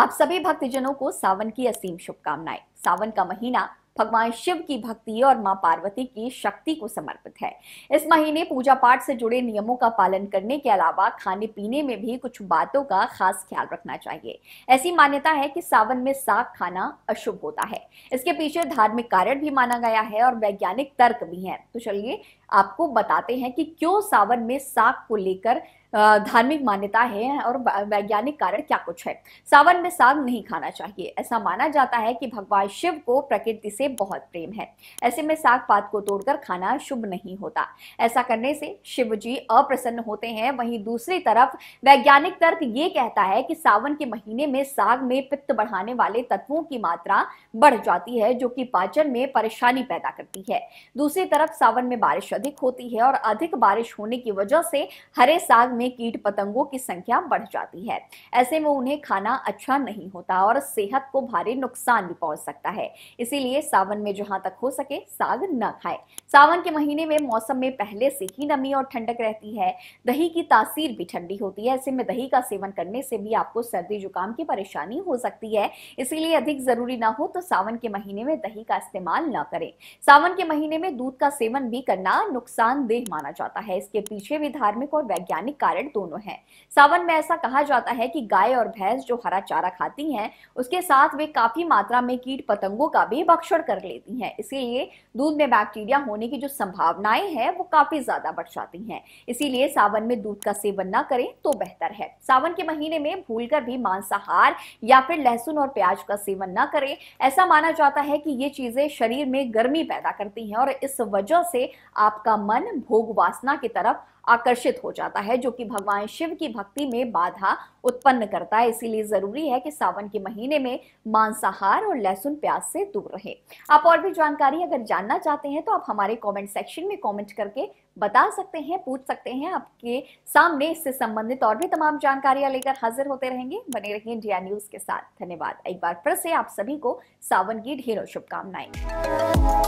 आप सभी भक्तजनों को सावन की असीम शुभकामनाएं सावन का महीना भगवान शिव की भक्ति और मां पार्वती की शक्ति को समर्पित है इस महीने पूजा पाठ से जुड़े नियमों का पालन करने के अलावा खाने पीने में भी कुछ बातों का खास ख्याल रखना चाहिए ऐसी मान्यता है कि सावन में साग खाना अशुभ होता है इसके पीछे धार्मिक कारण भी माना गया है और वैज्ञानिक तर्क भी है तो चलिए आपको बताते हैं कि क्यों सावन में साग को लेकर धार्मिक मान्यता है और वैज्ञानिक कारण क्या कुछ है सावन में साग नहीं खाना चाहिए ऐसा माना जाता है कि भगवान शिव को प्रकृति से बहुत प्रेम है ऐसे में साग पात को तोड़कर खाना शुभ नहीं होता ऐसा करने से शिव जी अप्रसन्न होते हैं वहीं दूसरी तरफ वैज्ञानिक तर्क ये कहता है कि सावन के महीने में साग में पित्त बढ़ाने वाले तत्वों की मात्रा बढ़ जाती है जो कि पाचन में परेशानी पैदा करती है दूसरी तरफ सावन में बारिश अधिक होती है और अधिक बारिश होने की वजह से हरे साग में कीट पतंगों की संख्या बढ़ जाती है ऐसे में उन्हें खाना अच्छा नहीं होता और सेहत को भारी नुकसान भी पहुंच सकता है इसीलिए सावन में जहां तक हो सके साग न खाए सावन के महीने में मौसम में पहले से ही नमी और ठंडक रहती है दही की तासीर भी ठंडी होती है ऐसे में दही का सेवन करने से भी आपको सर्दी जुकाम की परेशानी हो सकती है इसीलिए अधिक जरूरी ना हो तो सावन के महीने में दही का इस्तेमाल ना करें सावन के महीने में दूध का सेवन भी करना नुकसानदेह माना जाता है इसके पीछे भी धार्मिक और वैज्ञानिक कारण दोनों हैं सावन में ऐसा कहा जाता है कि गाय और भैंस जो हरा चारा खाती हैं उसके साथ वे काफी मात्रा में कीट पतंगों का भी भक्षण कर लेती हैं इसीलिए दूध में बैक्टीरिया होने की जो संभावनाएं हैं वो काफी ज्यादा बढ़ जाती हैं इसीलिए सावन में दूध का सेवन न करें तो बेहतर है सावन के महीने में भूल भी मांसाहार या फिर लहसुन और प्याज का सेवन न करें ऐसा माना जाता है कि ये चीजें शरीर में गर्मी पैदा करती हैं और इस वजह से आप आपका मन भोग वासना की तरफ आकर्षित हो जाता है जो कि भगवान शिव की भक्ति में बाधा उत्पन्न करता है इसीलिए जरूरी है कि सावन के महीने में मांसाहार और लहसुन प्याज से दूर रहे आप और भी जानकारी अगर जानना चाहते हैं तो आप हमारे कमेंट सेक्शन में कमेंट करके बता सकते हैं पूछ सकते हैं आपके सामने इससे संबंधित और भी तमाम जानकारियां लेकर हाजिर होते रहेंगे बने रहिए इंडिया न्यूज के साथ धन्यवाद एक बार फिर से आप सभी को सावन की ढेरों शुभकामनाएं